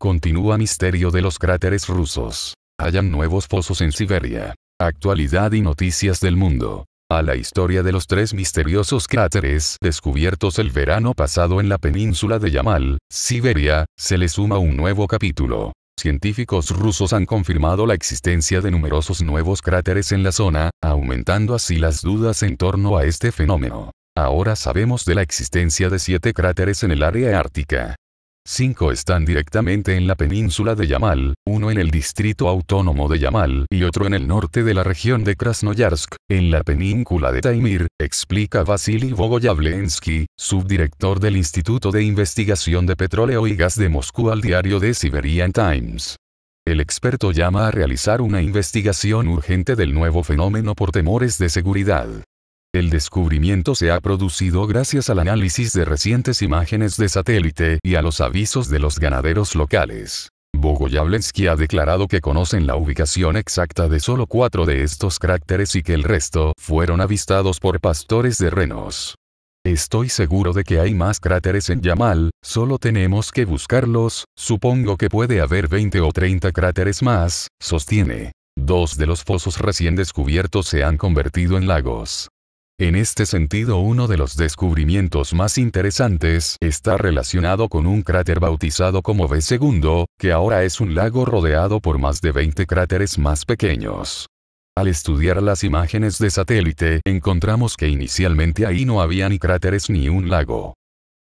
Continúa misterio de los cráteres rusos. Hayan nuevos pozos en Siberia. Actualidad y noticias del mundo. A la historia de los tres misteriosos cráteres descubiertos el verano pasado en la península de Yamal, Siberia, se le suma un nuevo capítulo. Científicos rusos han confirmado la existencia de numerosos nuevos cráteres en la zona, aumentando así las dudas en torno a este fenómeno. Ahora sabemos de la existencia de siete cráteres en el área ártica. Cinco están directamente en la península de Yamal, uno en el distrito autónomo de Yamal y otro en el norte de la región de Krasnoyarsk, en la península de Taimir, explica Vasily Bogoyavlensky, subdirector del Instituto de Investigación de Petróleo y Gas de Moscú al diario The Siberian Times. El experto llama a realizar una investigación urgente del nuevo fenómeno por temores de seguridad. El descubrimiento se ha producido gracias al análisis de recientes imágenes de satélite y a los avisos de los ganaderos locales. Bogoyablensky ha declarado que conocen la ubicación exacta de solo cuatro de estos cráteres y que el resto fueron avistados por pastores de renos. Estoy seguro de que hay más cráteres en Yamal, solo tenemos que buscarlos, supongo que puede haber 20 o 30 cráteres más, sostiene. Dos de los fosos recién descubiertos se han convertido en lagos. En este sentido uno de los descubrimientos más interesantes está relacionado con un cráter bautizado como B 2 que ahora es un lago rodeado por más de 20 cráteres más pequeños. Al estudiar las imágenes de satélite encontramos que inicialmente ahí no había ni cráteres ni un lago.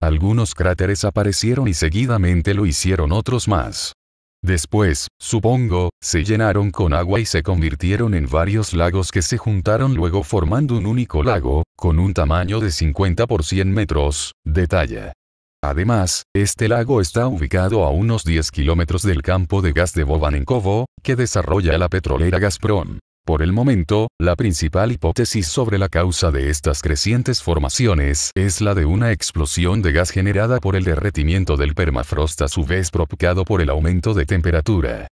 Algunos cráteres aparecieron y seguidamente lo hicieron otros más. Después, supongo, se llenaron con agua y se convirtieron en varios lagos que se juntaron luego formando un único lago, con un tamaño de 50 por 100 metros, de talla. Además, este lago está ubicado a unos 10 kilómetros del campo de gas de Bobanenkovo, que desarrolla la petrolera Gazprom. Por el momento, la principal hipótesis sobre la causa de estas crecientes formaciones es la de una explosión de gas generada por el derretimiento del permafrost a su vez provocado por el aumento de temperatura.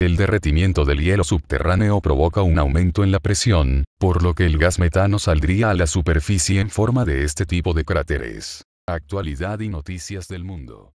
El derretimiento del hielo subterráneo provoca un aumento en la presión, por lo que el gas metano saldría a la superficie en forma de este tipo de cráteres. Actualidad y noticias del mundo.